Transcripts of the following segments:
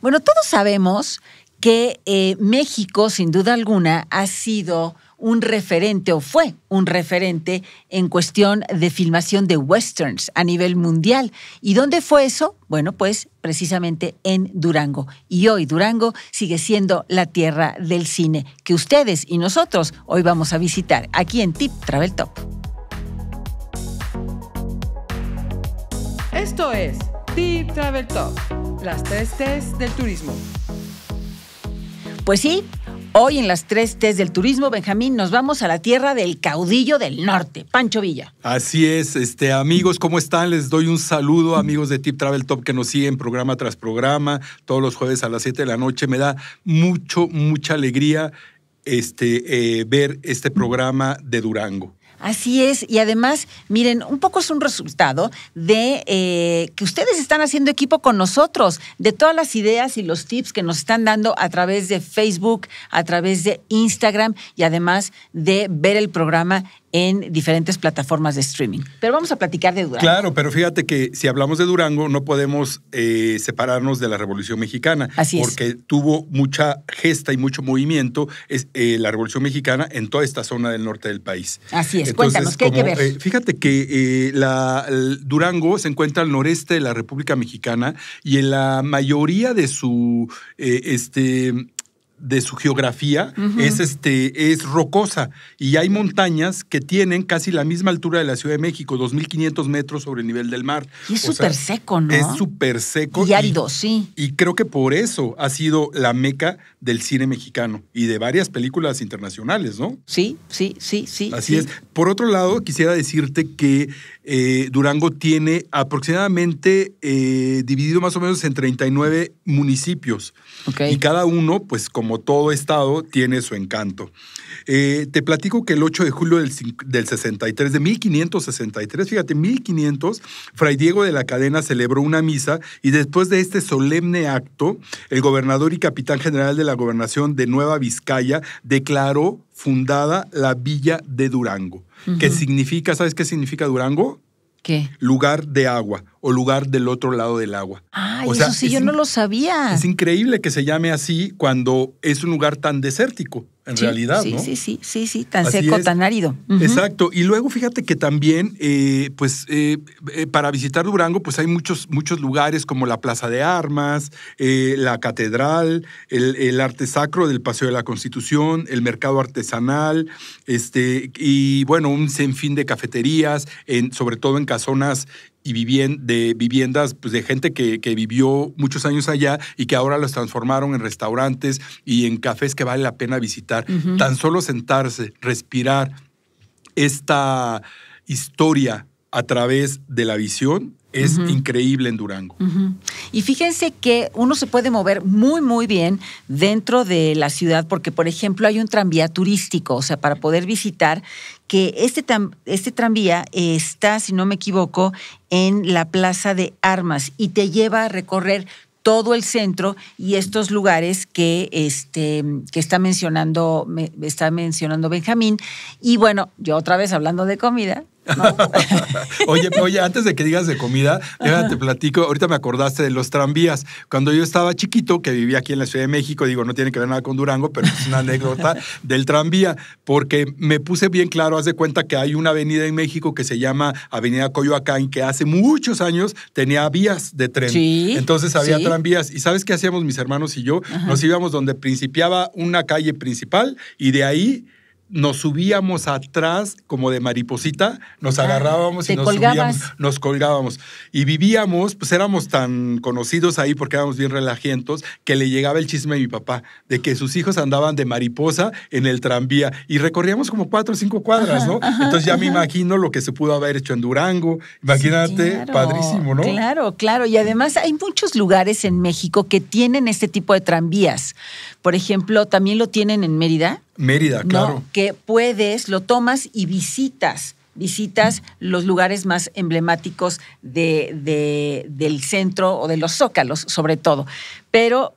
Bueno, todos sabemos que eh, México, sin duda alguna, ha sido un referente o fue un referente en cuestión de filmación de westerns a nivel mundial. ¿Y dónde fue eso? Bueno, pues precisamente en Durango. Y hoy Durango sigue siendo la tierra del cine que ustedes y nosotros hoy vamos a visitar aquí en Tip Travel Top. Esto es Tip Travel Top las tres T's del turismo. Pues sí, hoy en las tres T's del turismo, Benjamín, nos vamos a la tierra del caudillo del norte, Pancho Villa. Así es, este, amigos, ¿cómo están? Les doy un saludo, amigos de Tip Travel Top que nos siguen programa tras programa, todos los jueves a las 7 de la noche. Me da mucho, mucha alegría este, eh, ver este programa de Durango. Así es, y además, miren, un poco es un resultado de eh, que ustedes están haciendo equipo con nosotros, de todas las ideas y los tips que nos están dando a través de Facebook, a través de Instagram y además de ver el programa en diferentes plataformas de streaming. Pero vamos a platicar de Durango. Claro, pero fíjate que si hablamos de Durango no podemos eh, separarnos de la Revolución Mexicana. Así es. Porque tuvo mucha gesta y mucho movimiento es, eh, la Revolución Mexicana en toda esta zona del norte del país. Así es. Cuéntanos, ¿qué hay que ver? Eh, fíjate que la, Durango se encuentra al noreste de la República Mexicana y en la mayoría de su este, de su geografía es, este, es rocosa y hay montañas que tienen casi la misma altura de la Ciudad de México, 2.500 metros sobre el nivel del mar. Y es súper seco, ¿no? Es súper seco. Y árido, sí. Y creo que por eso ha sido la meca del cine mexicano y de varias películas internacionales, ¿no? Sí, sí, sí, sí. Así es. Por otro lado, quisiera decirte que eh, Durango tiene aproximadamente eh, dividido más o menos en 39 municipios. Y cada uno, pues como todo estado, tiene su encanto. Eh, te platico que el 8 de julio del, del 63, de 1563, fíjate, 1500, Fray Diego de la Cadena celebró una misa y después de este solemne acto, el gobernador y capitán general de la gobernación de Nueva Vizcaya declaró fundada la villa de Durango. ¿Qué significa, ¿sabes qué significa Durango? ¿Qué? Lugar de agua o lugar del otro lado del agua. Ah, o eso sí, yo no lo sabía. Es increíble que se llame así cuando es un lugar tan desértico, en realidad. Sí, ¿no? sí, sí, sí, sí, tan seco, tan árido. Exacto. Y luego fíjate que también, eh, pues, eh, eh, para visitar Durango, pues hay muchos, muchos lugares como la Plaza de Armas, la Catedral, el, arte sacro del Paseo de la Constitución, el mercado artesanal, este, y bueno, un sinfín de cafeterías, sobre todo en casonas y de viviendas pues, de gente que, vivió muchos años allá y que ahora los transformaron en restaurantes y en cafés que vale la pena visitar. Tan solo sentarse, respirar esta historia a través de la visión es increíble en Durango. Y fíjense que uno se puede mover muy, muy bien dentro de la ciudad, porque, por ejemplo, hay un tranvía turístico, o sea, para poder visitar, que este, este tranvía eh, está, si no me equivoco, en la Plaza de Armas y te lleva a recorrer todo el centro y estos lugares que, este, que está, mencionando, está mencionando Benjamín. Y bueno, yo otra vez hablando de comida, oye, oye, antes de que digas de comida, te platico, ahorita me acordaste de los tranvías. Cuando yo estaba chiquito, que vivía aquí en la Ciudad de México, digo, no tiene que ver nada con Durango, pero es una anécdota del tranvía, porque me puse bien claro, haz de cuenta que hay una avenida en México que se llama Avenida Coyoacán, que hace muchos años tenía vías de tren. Entonces había tranvías. ¿Y sabes qué hacíamos mis hermanos y yo? Nos íbamos donde principiaba una calle principal y de ahí nos subíamos atrás como de mariposita, nos agarrábamos y nos subíamos, nos colgábamos. Y vivíamos, pues éramos tan conocidos ahí porque éramos bien relajientos, que le llegaba el chisme a mi papá de que sus hijos andaban de mariposa en el tranvía y recorríamos como cuatro o cinco cuadras, ¿no? Entonces ya me imagino lo que se pudo haber hecho en Durango, imagínate, padrísimo, ¿no? Claro, claro. Y además hay muchos lugares en México que tienen este tipo de tranvías. Por ejemplo, también lo tienen en Mérida Mérida, claro. Que puedes, lo tomas y visitas visitas los lugares más emblemáticos de, del centro o de los zócalos, sobre todo. Pero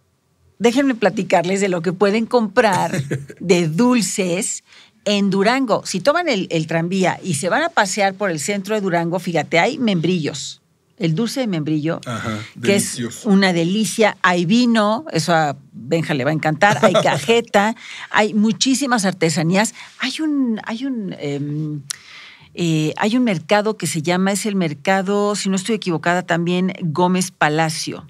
déjenme platicarles de lo que pueden comprar de dulces en Durango. Si toman el, el tranvía y se van a pasear por el centro de Durango, fíjate, hay membrillos, el dulce de membrillo, que es una delicia. Hay vino, eso a Benja le va a encantar, hay cajeta, hay muchísimas artesanías. Hay un, hay un em, eh, hay un mercado que se llama, es el mercado, si no estoy equivocada, también Gómez Palacio.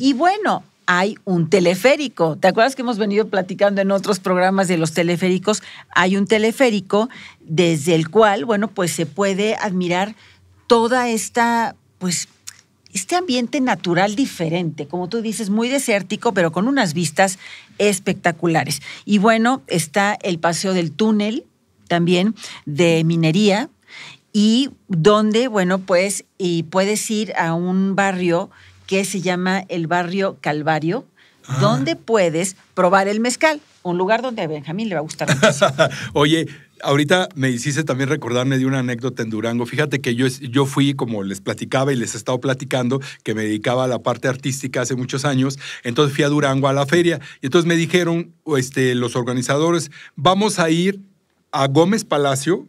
Y bueno, hay un teleférico. ¿Te acuerdas que hemos venido platicando en otros programas de los teleféricos? Hay un teleférico desde el cual, bueno, pues se puede admirar toda esta, pues, este ambiente natural diferente, como tú dices, muy desértico, pero con unas vistas espectaculares. Y bueno, está el paseo del túnel también de minería y donde, bueno, pues, y puedes ir a un barrio que se llama el barrio Calvario, ah. donde puedes probar el mezcal, un lugar donde a Benjamín le va a gustar Oye, Ahorita me hiciste también recordarme de una anécdota en Durango. Fíjate que yo, yo fui, como les platicaba y les he estado platicando, que me dedicaba a la parte artística hace muchos años. Entonces fui a Durango a la feria. Y entonces me dijeron este, los organizadores, vamos a ir a Gómez Palacio,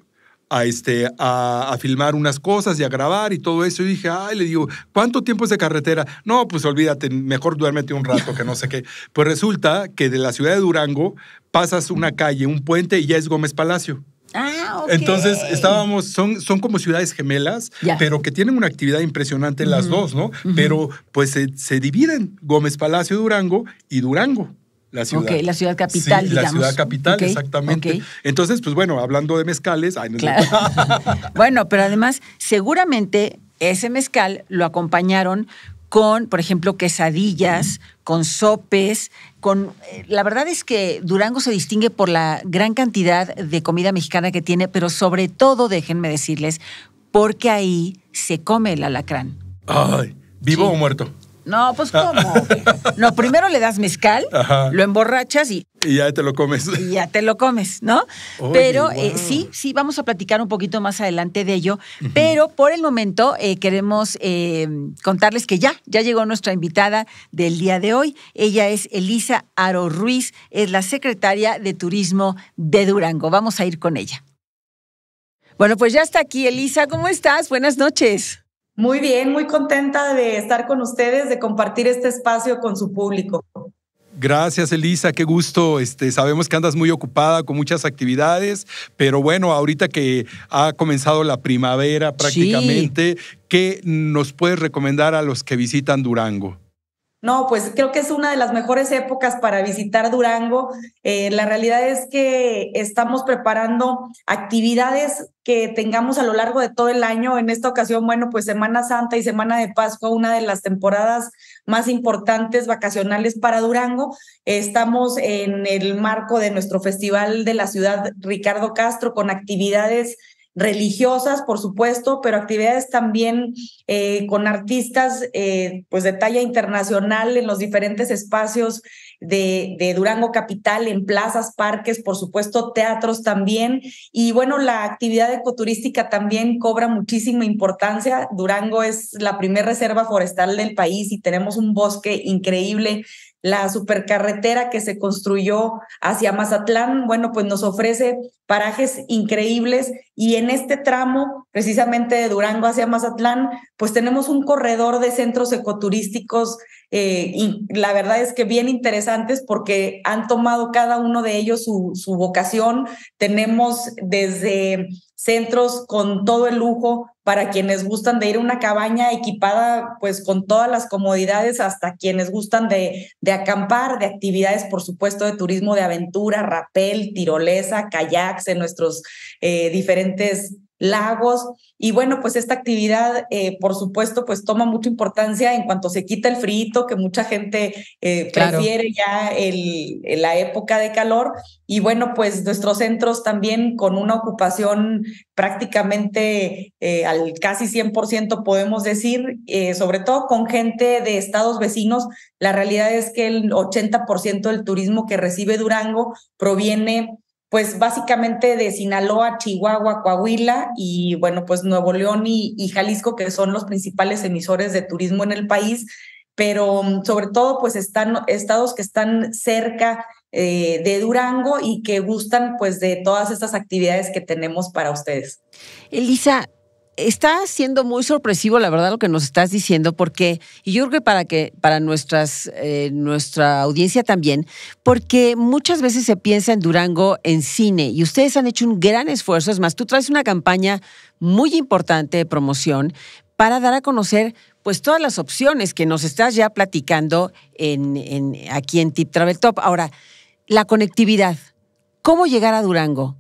a, este, a, filmar unas cosas y a grabar y todo eso. Y dije, ay, le digo, ¿cuánto tiempo es de carretera? No, pues olvídate, mejor duérmete un rato, que no sé qué. Pues resulta que de la ciudad de Durango pasas una calle, un puente y ya es Gómez Palacio. Ah, Entonces estábamos, son, son como ciudades gemelas, pero que tienen una actividad impresionante las dos, ¿no? Pero pues se dividen Gómez Palacio Durango y Durango. La ciudad. la ciudad capital, digamos. La ciudad capital, exactamente. Entonces, pues bueno, hablando de mezcales. bueno, pero además, seguramente ese mezcal lo acompañaron con, por ejemplo, quesadillas, con sopes, con... Eh, la verdad es que Durango se distingue por la gran cantidad de comida mexicana que tiene, pero sobre todo, déjenme decirles, porque ahí se come el alacrán. Ay, ¿vivo o muerto? No, pues ¿cómo? no, primero le das mezcal, lo emborrachas y... Y ya te lo comes. Y ya te lo comes, ¿no? pero eh, sí, sí, vamos a platicar un poquito más adelante de ello. Pero por el momento eh, queremos em, contarles que ya, ya llegó nuestra invitada del día de hoy. Ella es Elisa Aro Ruiz, es la secretaria de Turismo de Durango. Vamos a ir con ella. Bueno, pues ya está aquí Elisa. ¿Cómo estás? Buenas noches. Muy bien, muy contenta de estar con ustedes, de compartir este espacio con su público. Gracias, Elisa, qué gusto. Este, sabemos que andas muy ocupada con muchas actividades, pero bueno, ahorita que ha comenzado la primavera prácticamente, ¿qué nos puedes recomendar a los que visitan Durango? No, pues creo que es una de las mejores épocas para visitar Durango. Eh, la realidad es que estamos preparando actividades que tengamos a lo largo de todo el año. En esta ocasión, bueno, pues Semana Santa y Semana de Pascua, una de las temporadas más importantes vacacionales para Durango. Estamos en el marco de nuestro Festival de la Ciudad Ricardo Castro con actividades religiosas, por supuesto, pero actividades también eh, con artistas eh, pues de talla internacional en los diferentes espacios de, Durango Capital, en plazas, parques, por supuesto, teatros también. Y bueno, la actividad ecoturística también cobra muchísima importancia. Durango es la primera reserva forestal del país y tenemos un bosque increíble. La supercarretera que se construyó hacia Mazatlán, bueno, pues nos ofrece parajes increíbles y en este tramo precisamente de Durango hacia Mazatlán, pues tenemos un corredor de centros ecoturísticos eh, y la verdad es que bien interesantes porque han tomado cada uno de ellos su, vocación. Tenemos desde centros con todo el lujo para quienes gustan de ir a una cabaña equipada pues con todas las comodidades hasta quienes gustan de, de acampar, de actividades por supuesto de turismo de aventura, rapel, tirolesa, kayaks en nuestros eh, diferentes lagos. Y bueno, pues esta actividad, eh, por supuesto, pues toma mucha importancia en cuanto se quita el frío, que mucha gente eh, prefiere ya el, la época de calor. Y bueno, pues nuestros centros también con una ocupación prácticamente eh, al casi 100%, podemos decir, sobre todo con gente de estados vecinos. La realidad es que el 80% del turismo que recibe Durango proviene pues básicamente de Sinaloa, Chihuahua, Coahuila y bueno, pues Nuevo León y, Jalisco, que son los principales emisores de turismo en el país, pero sobre todo pues están estados que están cerca eh, de Durango y que gustan pues de todas estas actividades que tenemos para ustedes. Elisa, está siendo muy sorpresivo, la verdad, lo que nos estás diciendo, porque, y yo creo que para que, para nuestras, eh, nuestra audiencia también, porque muchas veces se piensa en Durango en cine, y ustedes han hecho un gran esfuerzo. Es más, tú traes una campaña muy importante de promoción para dar a conocer pues todas las opciones que nos estás ya platicando en, en aquí en Tip Travel Top. Ahora, la conectividad. ¿Cómo llegar a Durango?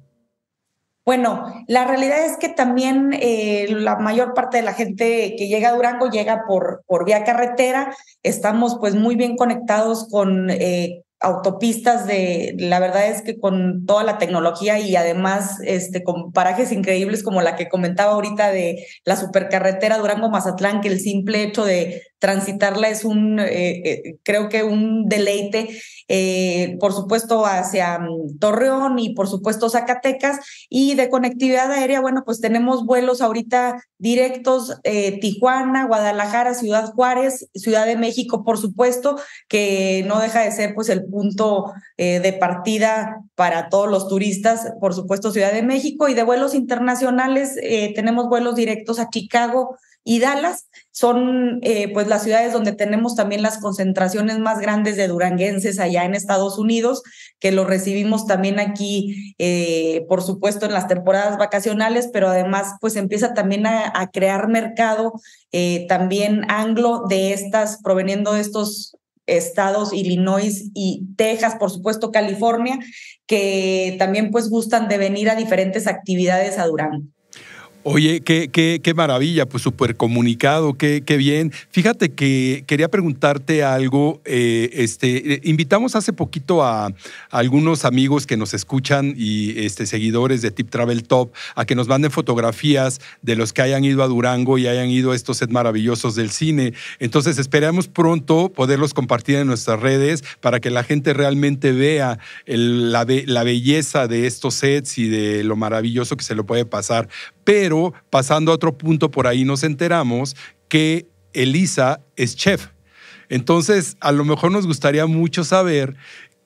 Bueno, la realidad es que también eh, la mayor parte de la gente que llega a Durango llega por, por vía carretera. Estamos pues muy bien conectados con eh, autopistas de, la verdad es que con toda la tecnología y además este, con parajes increíbles como la que comentaba ahorita de la supercarretera Durango-Mazatlán, que el simple hecho de transitarla es un, eh, eh, creo que un deleite, eh, por supuesto, hacia mm, Torreón y por supuesto Zacatecas. Y de conectividad aérea, bueno, pues tenemos vuelos ahorita directos, Tijuana, Guadalajara, Ciudad Juárez, Ciudad de México, por supuesto, que no deja de ser pues el punto de partida para todos los turistas, por supuesto Ciudad de México. Y de vuelos internacionales, tenemos vuelos directos a Chicago, y Dallas son eh, pues las ciudades donde tenemos también las concentraciones más grandes de duranguenses allá en Estados Unidos, que los recibimos también aquí, eh, por supuesto, en las temporadas vacacionales, pero además pues empieza también a, crear mercado eh, también anglo de estas, proveniendo de estos estados, Illinois y Texas, por supuesto California, que también pues gustan de venir a diferentes actividades a Durango. Oye, qué, qué, maravilla, pues súper comunicado, qué, qué, bien. Fíjate que quería preguntarte algo. Eh, este, invitamos hace poquito a, algunos amigos que nos escuchan y este, seguidores de Tip Travel Top a que nos manden fotografías de los que hayan ido a Durango y hayan ido a estos sets maravillosos del cine. Entonces, esperamos pronto poderlos compartir en nuestras redes para que la gente realmente vea la, la belleza de estos sets y de lo maravilloso que se lo puede pasar. Pero pasando a otro punto, por ahí nos enteramos que Elisa es chef. Entonces, a lo mejor nos gustaría mucho saber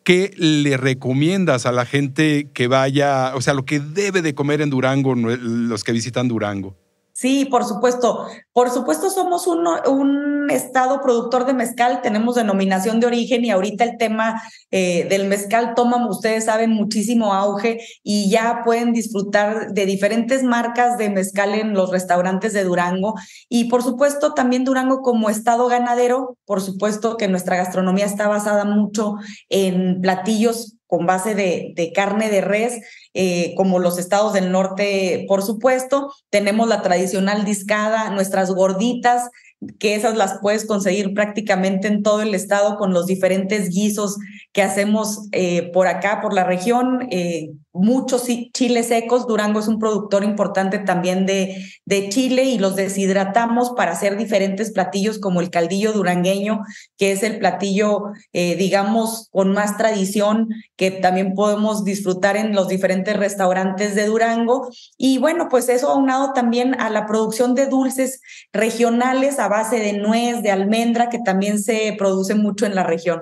¿qué le recomiendas a la gente que vaya, o sea, lo que debe de comer en Durango, los que visitan Durango? Sí, por supuesto. Por supuesto, somos un, un, estado productor de mezcal, tenemos denominación de origen y ahorita el tema eh, del mezcal toma, ustedes saben, muchísimo auge y ya pueden disfrutar de diferentes marcas de mezcal en los restaurantes de Durango. Y por supuesto, también Durango como estado ganadero, por supuesto que nuestra gastronomía está basada mucho en platillos con base de, carne de res, eh, como los estados del norte, por supuesto. Tenemos la tradicional discada, nuestras gorditas, que esas las puedes conseguir prácticamente en todo el estado con los diferentes guisos que hacemos eh, por acá, por la región, eh, muchos chiles secos. Durango es un productor importante también de, chile y los deshidratamos para hacer diferentes platillos como el caldillo durangueño, que es el platillo, eh, digamos, con más tradición que también podemos disfrutar en los diferentes restaurantes de Durango. Y bueno, pues eso aunado también a la producción de dulces regionales a base de nuez, de almendra, que también se produce mucho en la región.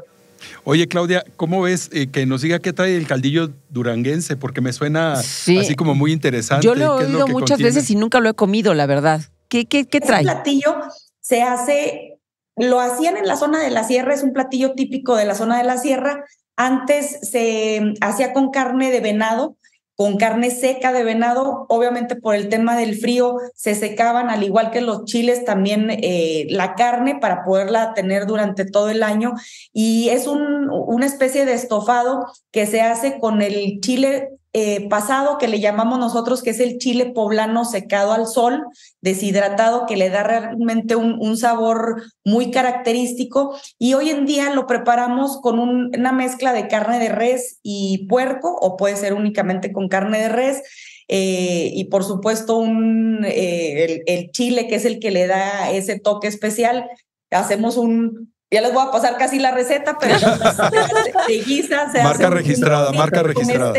Oye, Claudia, ¿cómo ves eh, que nos diga qué trae el caldillo duranguense? Porque me suena así como muy interesante. Yo lo he oído muchas veces y nunca lo he comido, la verdad. ¿Qué, qué trae? El platillo se hace, lo hacían en la zona de la sierra, es un platillo típico de la zona de la sierra. Antes se hacía con carne de venado, con carne seca de venado, obviamente por el tema del frío se secaban, al igual que los chiles, también eh, la carne para poderla tener durante todo el año. Y es un, una especie de estofado que se hace con el chile eh, pasado que le llamamos nosotros, que es el chile poblano secado al sol, deshidratado, que le da realmente un, sabor muy característico. Y hoy en día lo preparamos con una mezcla de carne de res y puerco, o puede ser únicamente con carne de res. Eh, y por supuesto un, eh, el, chile, que es el que le da ese toque especial. Hacemos un, ya les voy a pasar casi la receta, pero guisa, marca registrada, marca este registrada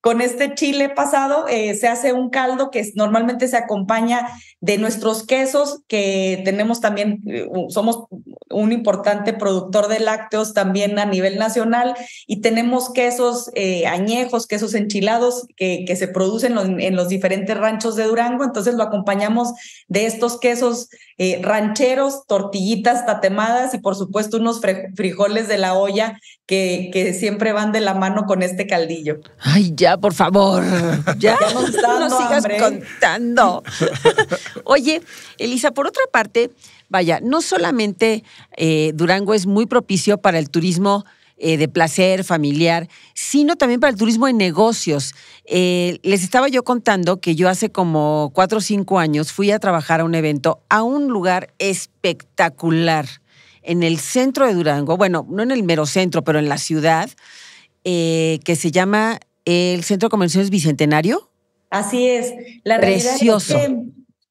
con este chile pasado eh, se hace un caldo que normalmente se acompaña de nuestros quesos que tenemos también, eh, somos un importante productor de lácteos también a nivel nacional y tenemos quesos eh, añejos, quesos enchilados que, que se producen en los diferentes ranchos de Durango. Entonces lo acompañamos de estos quesos eh, rancheros, tortillitas tatemadas y por supuesto unos frijoles de la olla que, que, siempre van de la mano con este caldillo. Ay, ya, por favor, ya, no sigas contando. Oye, Elisa, por otra parte, Vaya, no solamente eh, Durango es muy propicio para el turismo eh, de placer familiar, sino también para el turismo en negocios. Eh, les estaba yo contando que yo hace como cuatro o cinco años fui a trabajar a un evento a un lugar espectacular en el centro de Durango, bueno, no en el mero centro, pero en la ciudad, que se llama el Centro de Bicentenario. Así es, la Precioso.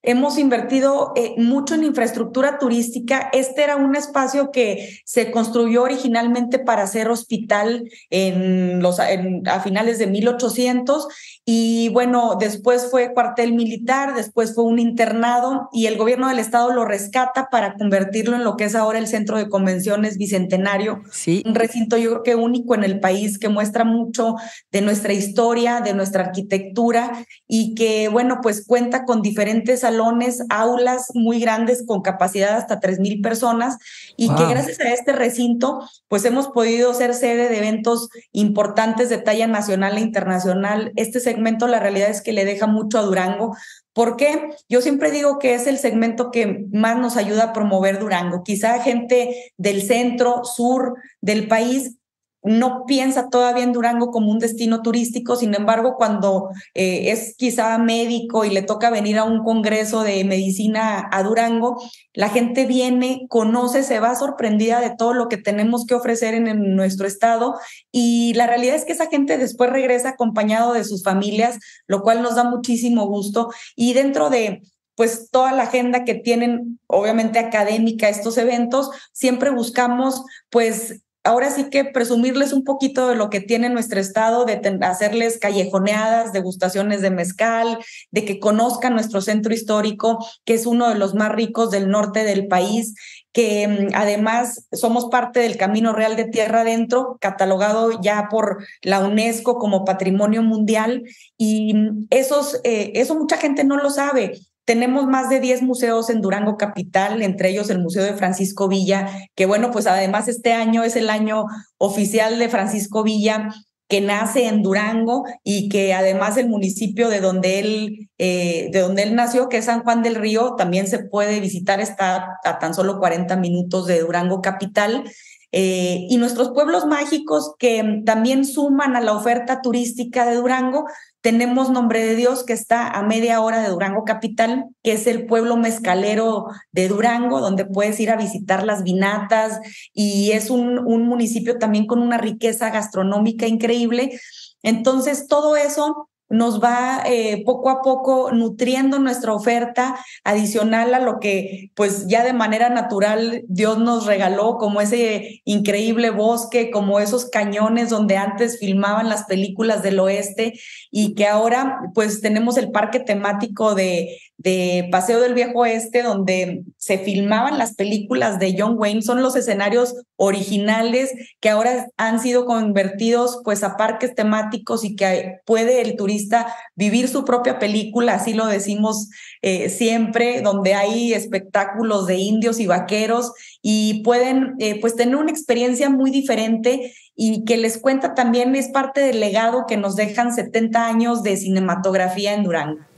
Hemos invertido eh, mucho en infraestructura turística. Este era un espacio que se construyó originalmente para ser hospital en los, a finales de 1800 y bueno, después fue cuartel militar, después fue un internado y el gobierno del estado lo rescata para convertirlo en lo que es ahora el Centro de Convenciones Bicentenario. Sí. Un recinto yo creo que único en el país que muestra mucho de nuestra historia, de nuestra arquitectura y que bueno, pues cuenta con diferentes salones, aulas muy grandes con capacidad hasta 3.000 personas y que gracias a este recinto pues hemos podido ser sede de eventos importantes de talla nacional e internacional. Este segmento la realidad es que le deja mucho a Durango. porque Yo siempre digo que es el segmento que más nos ayuda a promover Durango. Quizá gente del centro, sur del país no piensa todavía en Durango como un destino turístico, sin embargo, cuando eh, es quizá médico y le toca venir a un congreso de medicina a Durango, la gente viene, conoce, se va sorprendida de todo lo que tenemos que ofrecer en, nuestro estado y la realidad es que esa gente después regresa acompañado de sus familias, lo cual nos da muchísimo gusto y dentro de pues toda la agenda que tienen, obviamente académica, estos eventos, siempre buscamos pues ahora sí que presumirles un poquito de lo que tiene nuestro estado, de hacerles callejoneadas, degustaciones de mezcal, de que conozcan nuestro centro histórico, que es uno de los más ricos del norte del país, que mm, además somos parte del Camino Real de Tierra Adentro, catalogado ya por la UNESCO como Patrimonio Mundial, y mm, esos, eh, eso mucha gente no lo sabe. Tenemos más de 10 museos en Durango Capital, entre ellos el Museo de Francisco Villa, que bueno, pues además este año es el año oficial de Francisco Villa, que nace en Durango y que además el municipio de donde él, eh, de donde él nació, que es San Juan del Río, también se puede visitar, está a tan solo 40 minutos de Durango Capital. Eh, y nuestros pueblos mágicos que también suman a la oferta turística de Durango, tenemos Nombre de Dios, que está a media hora de Durango Capital, que es el pueblo mezcalero de Durango, donde puedes ir a visitar las vinatas y es un, un municipio también con una riqueza gastronómica increíble. Entonces, todo eso nos va eh, poco a poco nutriendo nuestra oferta adicional a lo que pues ya de manera natural Dios nos regaló, como ese increíble bosque, como esos cañones donde antes filmaban las películas del oeste y que ahora pues tenemos el parque temático de, de Paseo del Viejo Oeste, donde se filmaban las películas de John Wayne, son los escenarios originales que ahora han sido convertidos pues a parques temáticos y que puede el turista vivir su propia película, así lo decimos eh, siempre, donde hay espectáculos de indios y vaqueros y pueden eh, pues tener una experiencia muy diferente y que les cuenta también es parte del legado que nos dejan 70 años de cinematografía en Durango.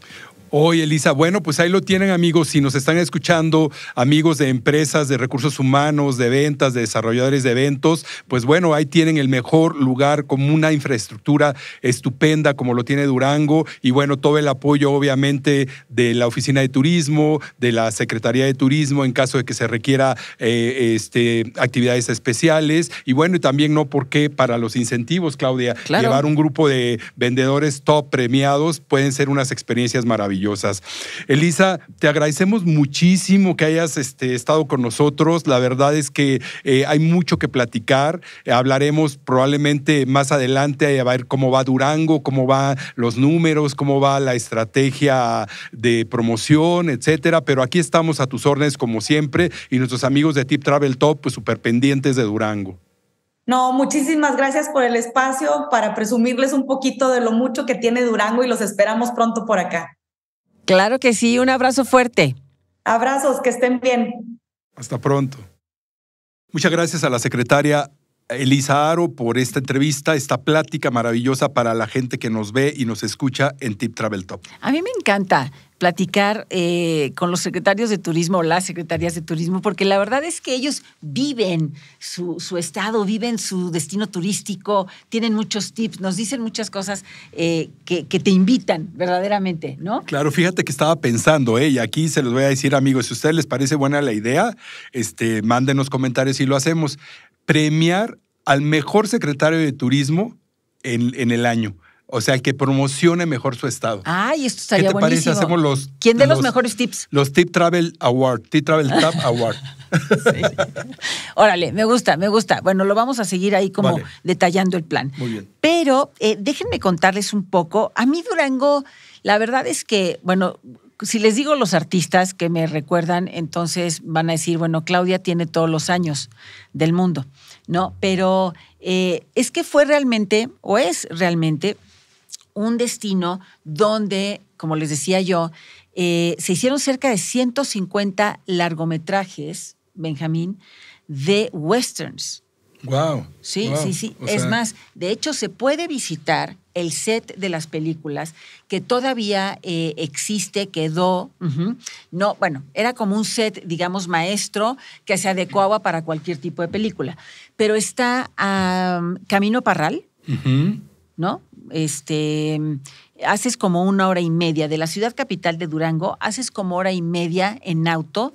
Hoy, Elisa, bueno, pues ahí lo tienen amigos, si nos están escuchando, amigos de empresas, de recursos humanos, de ventas, de desarrolladores de eventos, pues bueno, ahí tienen el mejor lugar con una infraestructura estupenda como lo tiene Durango y bueno, todo el apoyo obviamente de la Oficina de Turismo, de la Secretaría de Turismo en caso de que se requiera eh, este, actividades especiales y bueno, y también no Porque para los incentivos, Claudia, llevar un grupo de vendedores top premiados pueden ser unas experiencias maravillosas. Elisa, te agradecemos muchísimo que hayas este, estado con nosotros. La verdad es que eh, hay mucho que platicar. hablaremos probablemente más adelante eh, a ver cómo va Durango, cómo van los números, cómo va la estrategia de promoción, etcétera. Pero aquí estamos a tus órdenes como siempre y nuestros amigos de Tip Travel Top, pues súper pendientes de Durango. No, muchísimas gracias por el espacio para presumirles un poquito de lo mucho que tiene Durango y los esperamos pronto por acá. Claro que sí, un abrazo fuerte. Abrazos, que estén bien. Hasta pronto. Muchas gracias a la secretaria Elisa Aro por esta entrevista, esta plática maravillosa para la gente que nos ve y nos escucha en Tip Travel Top. A mí me encanta platicar eh, con los secretarios de turismo o las secretarías de turismo, porque la verdad es que ellos viven su, estado, viven su destino turístico, tienen muchos tips, nos dicen muchas cosas eh, que, te invitan verdaderamente, ¿no? Claro, fíjate que estaba pensando, ¿eh? y aquí se los voy a decir, amigos, si a ustedes les parece buena la idea, este, mándenos comentarios y lo hacemos premiar al mejor secretario de turismo en, el año. O sea, que promocione mejor su estado. Ay, esto estaría ¿Qué te ¿Quién de los, mejores tips? Los Tip Travel Award, Tip Travel Tap Award. Órale, me gusta, me gusta. Bueno, lo vamos a seguir ahí como detallando el plan. Muy bien. Pero eh, déjenme contarles un poco. A mí Durango, la verdad es que, bueno, si les digo los artistas que me recuerdan, entonces van a decir, bueno, Claudia tiene todos los años del mundo, ¿no? Pero eh, es que fue realmente, o es realmente, un destino donde, como les decía yo, eh, se hicieron cerca de 150 largometrajes, Benjamín, de westerns. Wow. Sí, sí, sí. es más, de hecho se puede visitar el set de las películas que todavía eh, existe, quedó, no, bueno, era como un set, digamos, maestro que se adecuaba para cualquier tipo de película. Pero está Camino Parral, ¿no? Este, haces como una hora y media de la ciudad capital de Durango, haces como hora y media en auto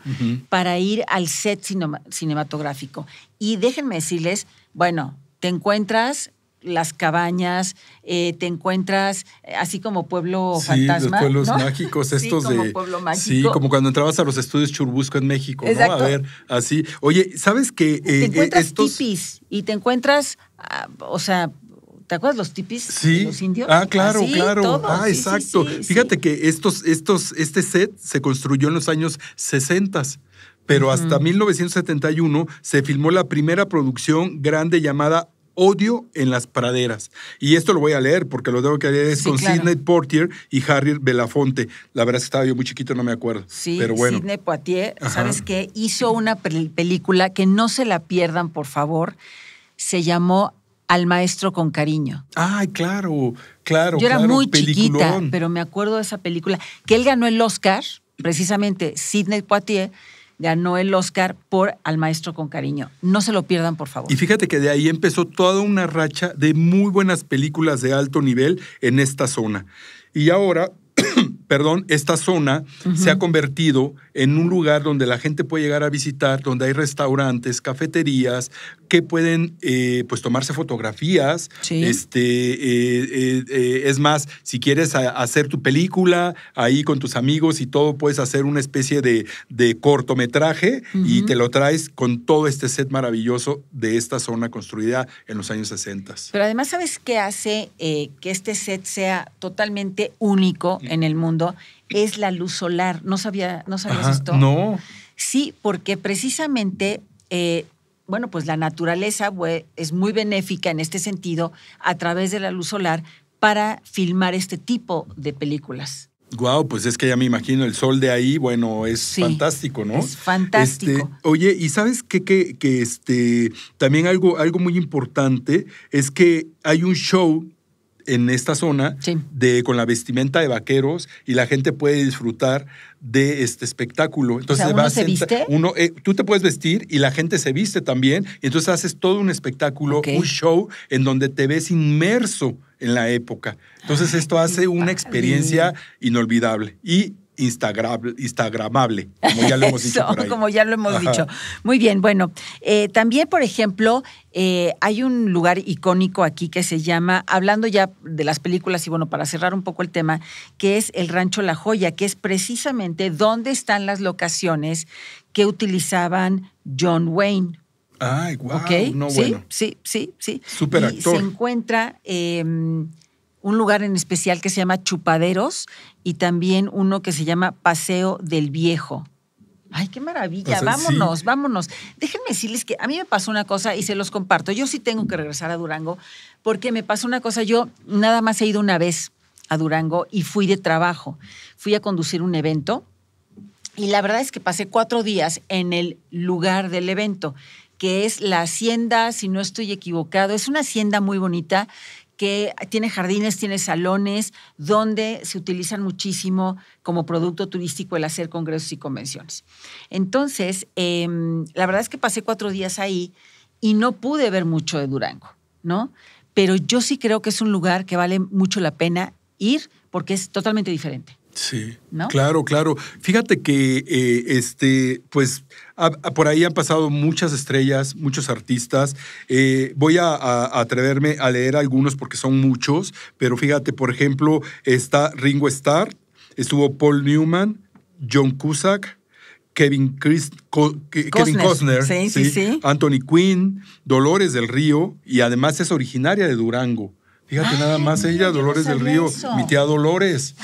para ir al set cinematográfico. Y déjenme decirles, bueno, te encuentras las cabañas, eh, te encuentras eh, así como pueblo sí, Los pueblos mágicos, estos como de. Pueblo mágico. Sí, como cuando entrabas a los estudios Churbusco en México, ¿no? A ver, así. Oye, ¿sabes que Te eh, encuentras tipis y te encuentras, ah, o sea, ¿Te acuerdas los tipis los indios? Ah, claro, claro. Ah, exacto. Fíjate que estos, estos, este set se construyó en los años 60 pero hasta 1971 se filmó la primera producción grande llamada Odio en las praderas. Y esto lo voy a leer porque lo tengo que leer es con Sidney Portier y Harry Belafonte. La verdad es que estaba yo muy chiquito, no me acuerdo. Sí, pero bueno. Sidney Poitier, ¿sabes qué? Hizo una película que no se la pierdan, por favor. Se llamó al maestro con cariño. Ay, claro, claro. Yo era muy chiquita, pero me acuerdo de esa película, que él ganó el Oscar, precisamente Sidney Poitier ganó el Oscar por Al Maestro con Cariño. No se lo pierdan, por favor. Y fíjate que de ahí empezó toda una racha de muy buenas películas de alto nivel en esta zona. Y ahora perdón, esta zona se ha convertido en un lugar donde la gente puede llegar a visitar, donde hay restaurantes, cafeterías, que pueden eh, pues tomarse fotografías. Este, eh, eh, es más, si quieres hacer tu película ahí con tus amigos y todo, puedes hacer una especie de, cortometraje y te lo traes con todo este set maravilloso de esta zona construida en los años 60. Pero además, ¿sabes qué hace que este set sea totalmente único mm. en el mundo? es la luz solar. ¿No, sabía, no sabías esto? No. Sí, porque precisamente, eh, bueno, pues la naturaleza es muy benéfica en este sentido a través de la luz solar para filmar este tipo de películas. Wow, pues es que ya me imagino el sol de ahí, bueno, es fantástico, ¿no? Es fantástico. Este, oye, y sabes qué? que, que este, también algo, algo muy importante es que hay un show en esta zona de, con la vestimenta de vaqueros y la gente puede disfrutar de este espectáculo. Entonces uno Uno, eh, tú te puedes vestir y la gente se viste también. Y entonces haces todo un espectáculo, un show en donde te ves inmerso en la época. Entonces esto hace una experiencia inolvidable. Y Instagramable, como ya lo hemos dicho. Como ya lo hemos dicho. Muy bien, bueno, eh, también, por ejemplo, eh, hay un lugar icónico aquí que se llama, hablando ya de las películas, y bueno, para cerrar un poco el tema, que es el Rancho La Joya, que es precisamente donde están las locaciones que utilizaban John Wayne. Ah, igual, no, ¿Sí? Bueno. sí, sí, sí, actor. se encuentra em, un lugar en especial que se llama Chupaderos y también uno que se llama Paseo del Viejo. Ay, qué maravilla. Pues, vámonos, vámonos. Déjenme decirles que a mí me pasó una cosa y se los comparto. Yo sí tengo que regresar a Durango porque me pasó una cosa. Yo nada más he ido una vez a Durango y fui de trabajo. Fui a conducir un evento y la verdad es que pasé cuatro días en el lugar del evento que es la hacienda, si no estoy equivocado, es una hacienda muy bonita que tiene jardines, tiene salones, donde se utilizan muchísimo como producto turístico el hacer congresos y convenciones. Entonces, em, la verdad es que pasé cuatro días ahí y no pude ver mucho de Durango, ¿no? Pero yo sí creo que es un lugar que vale mucho la pena ir porque es totalmente diferente. Sí. Claro, claro. Fíjate que eh, este, pues Ah, ah, por ahí han pasado muchas estrellas, muchos artistas. Eh, voy a, atreverme a leer algunos porque son muchos, pero fíjate, por ejemplo, está Ringo Starr, estuvo Paul Newman, John Cusack, Kevin, Costner. Anthony Quinn, Dolores del Río, y además es originaria de Durango. Fíjate nada más ella, Dolores del Río, mi tía Dolores.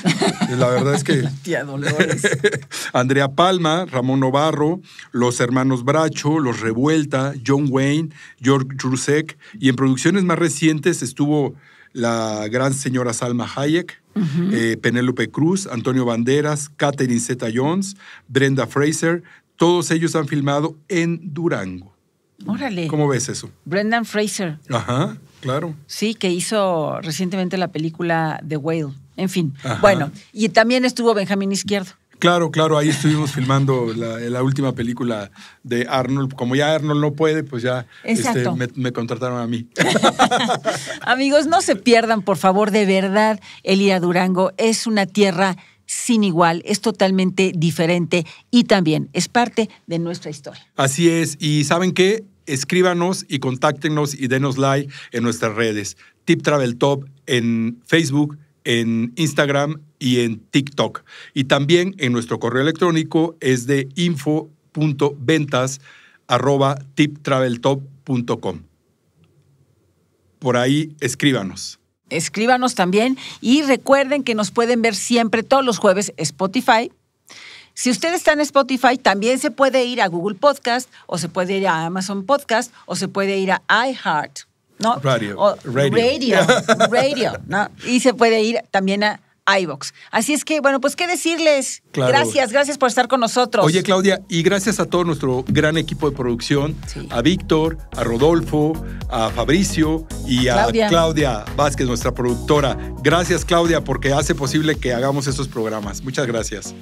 Eh, la verdad es que... tía Dolores. Andrea Palma, Ramón Novarro, los hermanos Bracho, los Revuelta, John Wayne, George Rusek, y en producciones más recientes estuvo la gran señora Salma Hayek, eh, Penélope Cruz, Antonio Banderas, Catherine Zeta-Jones, Brenda Fraser, todos ellos han filmado en Durango. Órale. ¿Cómo ves eso? Brendan Fraser. Ajá. Claro. Sí, que hizo recientemente la película The Whale. En fin. Bueno, y también estuvo Benjamín Izquierdo. Claro, claro, ahí estuvimos filmando la, última película de Arnold. Como ya Arnold no puede, pues ya este, me, contrataron a mí. Amigos, no se pierdan, por favor, de verdad, Elia Durango es una tierra sin igual, es totalmente diferente y también es parte de nuestra historia. Así es, y ¿saben qué? escríbanos y contáctenos y denos like en nuestras redes. Tip Travel Top en Facebook, en Instagram y en TikTok. Y también en nuestro correo electrónico es de info.ventas Por ahí escríbanos. Escríbanos también y recuerden que nos pueden ver siempre todos los jueves Spotify, si usted está en Spotify, también se puede ir a Google Podcast o se puede ir a Amazon Podcast o se puede ir a iHeart. ¿no? Radio, radio. Radio. ¿no? Y se puede ir también a iVox. Así es que, bueno, pues qué decirles. Gracias, gracias por estar con nosotros. Oye, Claudia, y gracias a todo nuestro gran equipo de producción, a Víctor, a Rodolfo, a Fabricio y a Claudia. Claudia. Vázquez, nuestra productora. Gracias, Claudia, porque hace posible que hagamos estos programas. Muchas gracias.